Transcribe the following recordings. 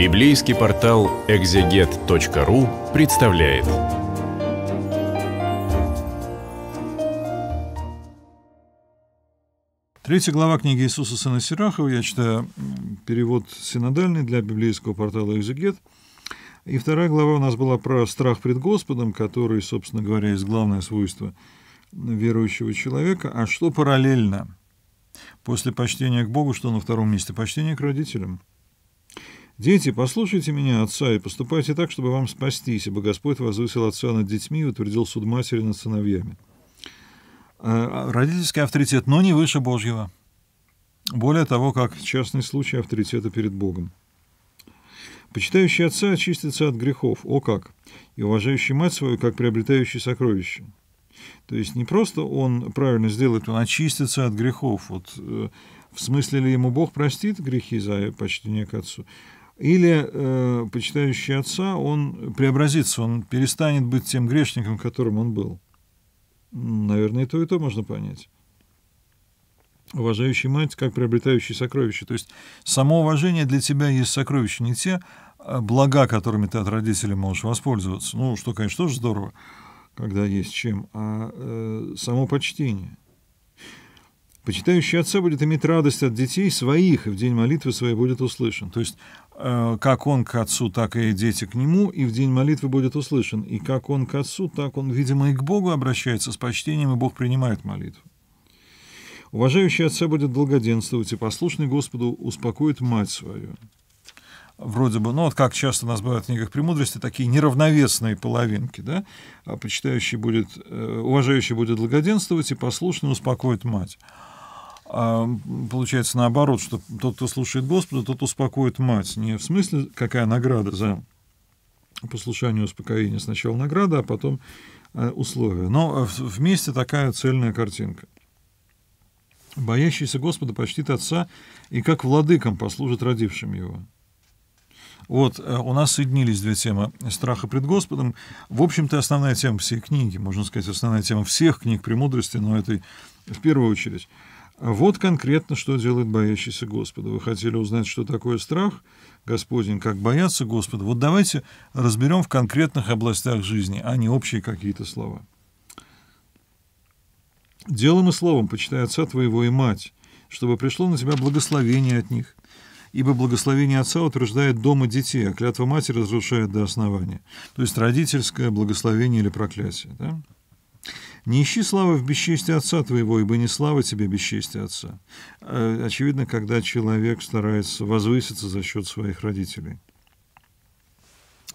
Библейский портал экзегет.ру представляет. Третья глава книги Иисуса Сына Сирахова, я читаю перевод синодальный для библейского портала «Экзегет». И вторая глава у нас была про страх пред Господом, который, собственно говоря, есть главное свойство верующего человека. А что параллельно? После почтения к Богу, что на втором месте? Почтение к родителям – «Дети, послушайте меня, отца, и поступайте так, чтобы вам спастись, ибо Господь возвысил отца над детьми и утвердил суд матери над сыновьями». Э, а, родительский авторитет, но не выше Божьего. Более того, как частный случай авторитета перед Богом. Почитающий отца очистится от грехов, о как, и уважающий мать свою, как приобретающий сокровище. То есть не просто он правильно сделает, он очистится от грехов. Вот э, в смысле ли ему Бог простит грехи за почтение к отцу? Или э, почитающий отца, он преобразится, он перестанет быть тем грешником, которым он был. Наверное, и то, и то можно понять. Уважающий мать, как приобретающий сокровища. То есть самоуважение для тебя есть сокровище, не те э, блага, которыми ты от родителей можешь воспользоваться. Ну, что, конечно, тоже здорово, когда есть чем, а э, само почтение. Почитающий отца будет иметь радость от детей своих, и в день молитвы своей будет услышан. То есть, э, как он к отцу, так и дети к нему, и в день молитвы будет услышан. И как он к отцу, так он, видимо, и к Богу обращается с почтением, и Бог принимает молитву. Уважающий отца будет благоденствовать, и послушный Господу успокоит мать свою. Вроде бы, ну вот как часто нас бывает в книгах премудрости, такие неравновесные половинки, да? А почитающий будет, э, уважающий будет благоденствовать, и послушный успокоит мать. А получается наоборот, что тот, кто слушает Господа, тот успокоит мать. Не в смысле, какая награда за послушание успокоения. Сначала награда, а потом э, условия. Но э, вместе такая цельная картинка. Боящийся Господа почтит Отца и как владыкам послужит родившим его. Вот, э, у нас соединились две темы страха пред Господом. В общем-то, основная тема всей книги, можно сказать, основная тема всех книг премудрости, но этой в первую очередь. Вот конкретно, что делает боящийся Господа. Вы хотели узнать, что такое страх, Господень, как бояться Господа. Вот давайте разберем в конкретных областях жизни, а не общие какие-то слова. «Делом и словом почитай отца твоего и мать, чтобы пришло на тебя благословение от них, ибо благословение отца утверждает дома детей, а клятва матери разрушает до основания». То есть родительское благословение или проклятие. Да? Не ищи славы в бесчестии отца твоего, ибо не слава тебе бесчестие отца. Э, очевидно, когда человек старается возвыситься за счет своих родителей.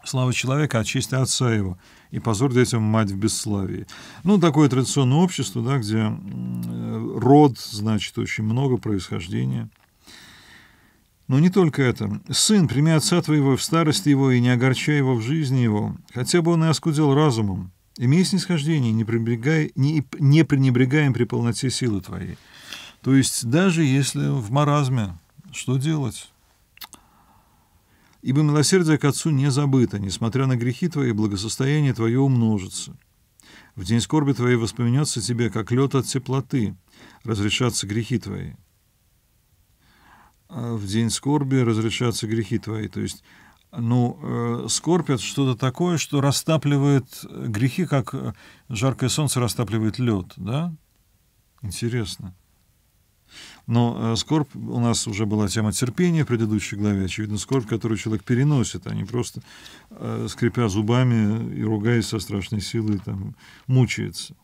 Слава человека от а чести отца его, и позор детям мать в бесславии. Ну, такое традиционное общество, да, где э, род значит очень много, происхождения. Но не только это. «Сын, прими отца твоего в старости его, и не огорчай его в жизни его, хотя бы он и оскудел разумом, Имей снисхождение, не, пренебрегай, не, не пренебрегаем при полноте силы твоей. То есть даже если в маразме, что делать? Ибо милосердие к Отцу не забыто, несмотря на грехи твои, благосостояние твое умножится. В день скорби твоей воспоминется тебе, как лед от теплоты, разрешатся грехи твои. А в день скорби разрешатся грехи твои. То есть ну, э, скорбят, что-то такое, что растапливает э, грехи, как э, жаркое солнце растапливает лед, да? Интересно. Но э, скорбь, у нас уже была тема терпения в предыдущей главе, очевидно, скорбь, которую человек переносит, а не просто, э, скрипя зубами и ругаясь со страшной силой, там, мучается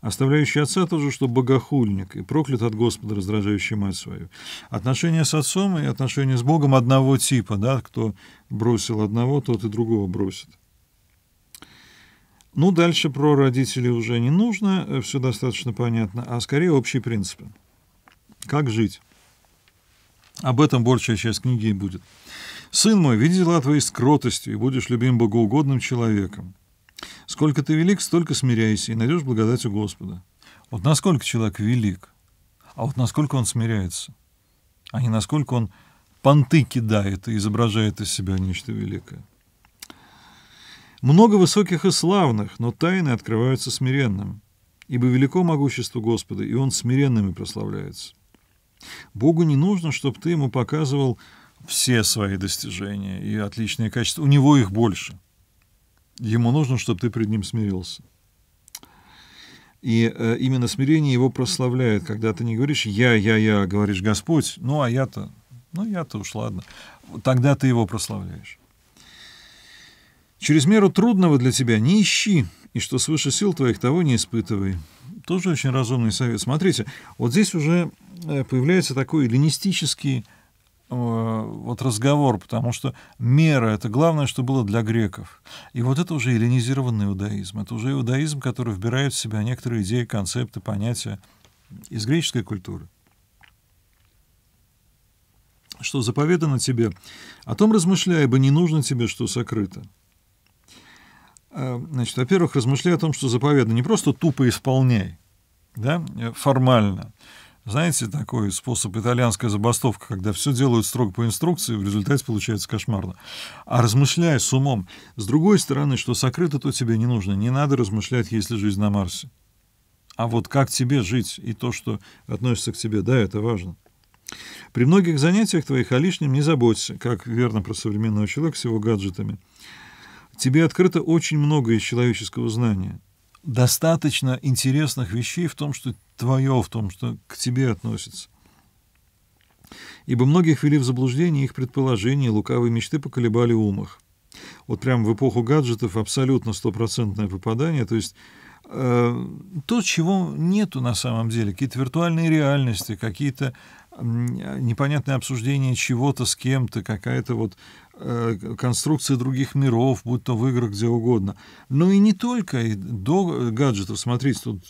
оставляющий отца тоже, что богохульник и проклят от Господа, раздражающий мать свою. Отношения с отцом и отношения с Богом одного типа, да, кто бросил одного, тот и другого бросит. Ну, дальше про родителей уже не нужно, э, все достаточно понятно, а скорее общие принципы. Как жить? Об этом большая часть книги и будет. «Сын мой, веди дела твои с и будешь любим богоугодным человеком. Сколько ты велик, столько смиряйся, и найдешь благодать у Господа. Вот насколько человек велик, а вот насколько он смиряется, а не насколько он понты кидает и изображает из себя нечто великое. Много высоких и славных, но тайны открываются смиренным, ибо велико могущество Господа, и он смиренными прославляется. Богу не нужно, чтобы ты ему показывал все свои достижения и отличные качества. У него их больше. Ему нужно, чтобы ты пред ним смирился. И э, именно смирение его прославляет, когда ты не говоришь «я, я, я», говоришь «Господь», ну а я-то, ну я-то уж ладно. Тогда ты его прославляешь. Через меру трудного для тебя не ищи, и что свыше сил твоих того не испытывай. Тоже очень разумный совет. Смотрите, вот здесь уже э, появляется такой эллинистический Э, вот разговор, потому что мера — это главное, что было для греков. И вот это уже эллинизированный иудаизм. Это уже иудаизм, который вбирает в себя некоторые идеи, концепты, понятия из греческой культуры. Что заповедано тебе, о том размышляй, ибо не нужно тебе, что сокрыто. Э, значит, во-первых, размышляй о том, что заповедано. Не просто тупо исполняй, да, э, формально, знаете, такой способ итальянская забастовка, когда все делают строго по инструкции, в результате получается кошмарно. А размышляя с умом, с другой стороны, что сокрыто, то тебе не нужно. Не надо размышлять, если жизнь на Марсе. А вот как тебе жить и то, что относится к тебе, да, это важно. При многих занятиях твоих о лишнем не заботься, как верно про современного человека с его гаджетами. Тебе открыто очень много из человеческого знания – достаточно интересных вещей в том, что твое, в том, что к тебе относится. Ибо многих вели в заблуждение их предположения, лукавые мечты поколебали ум их. Вот прям в эпоху гаджетов абсолютно стопроцентное попадание, то есть Э, то, чего нету на самом деле, какие-то виртуальные реальности, какие-то непонятные обсуждения чего-то с кем-то, какая-то вот э, конструкция других миров, будь то в играх, где угодно. Но и не только и до гаджетов. Смотрите, тут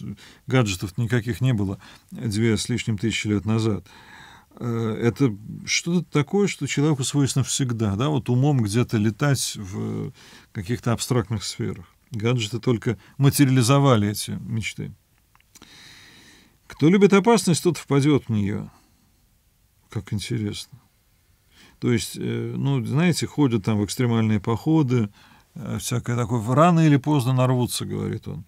гаджетов никаких не было две с лишним тысячи лет назад. Э, это что-то такое, что человеку свойственно всегда, да, вот умом где-то летать в каких-то абстрактных сферах. Гаджеты только материализовали эти мечты. Кто любит опасность, тот впадет в нее. Как интересно. То есть, э, ну, знаете, ходят там в экстремальные походы, э, всякое такое. Рано или поздно нарвутся, говорит он.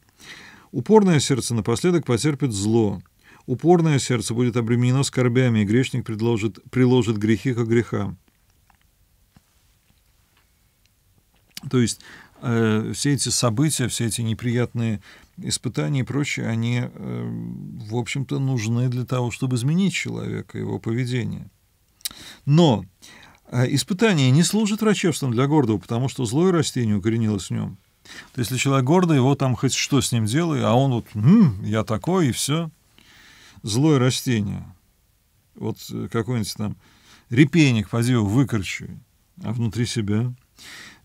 Упорное сердце напоследок потерпит зло. Упорное сердце будет обременено скорбями, и грешник предложит, приложит грехи к грехам. То есть Э, все эти события, все эти неприятные испытания и прочее, они, э, в общем-то, нужны для того, чтобы изменить человека, его поведение. Но э, испытание не служит врачевством для гордого, потому что злое растение укоренилось в нем. То есть, если человек гордый, его там хоть что с ним делай, а он вот «М, «я такой» и все. Злое растение. Вот э, какой-нибудь там репейник, поди его выкорчуй, а внутри себя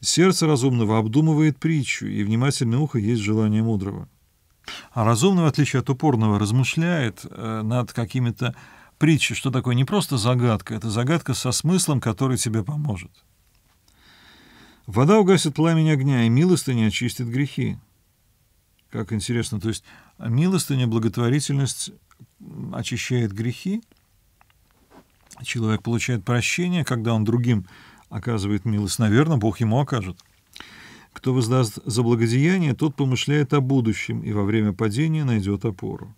Сердце разумного обдумывает притчу, и внимательное ухо есть желание мудрого. А разумного, в отличие от упорного, размышляет э, над какими-то притчами, что такое не просто загадка, это загадка со смыслом, который тебе поможет. Вода угасит пламень огня, и милостыня очистит грехи. Как интересно, то есть милостыня, благотворительность очищает грехи, человек получает прощение, когда он другим оказывает милость, наверное, Бог ему окажет. Кто воздаст за благодеяние, тот помышляет о будущем и во время падения найдет опору.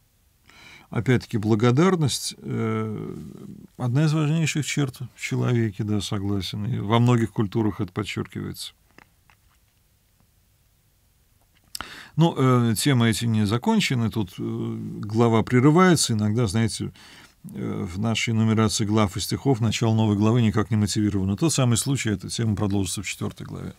Опять-таки, благодарность э, – одна из важнейших черт в человеке, да, согласен. И во многих культурах это подчеркивается. Ну, э, темы эти не закончены, тут э, глава прерывается, иногда, знаете, Э, в нашей нумерации глав и стихов начало новой главы никак не мотивировано. Тот самый случай, эта тема продолжится в четвертой главе.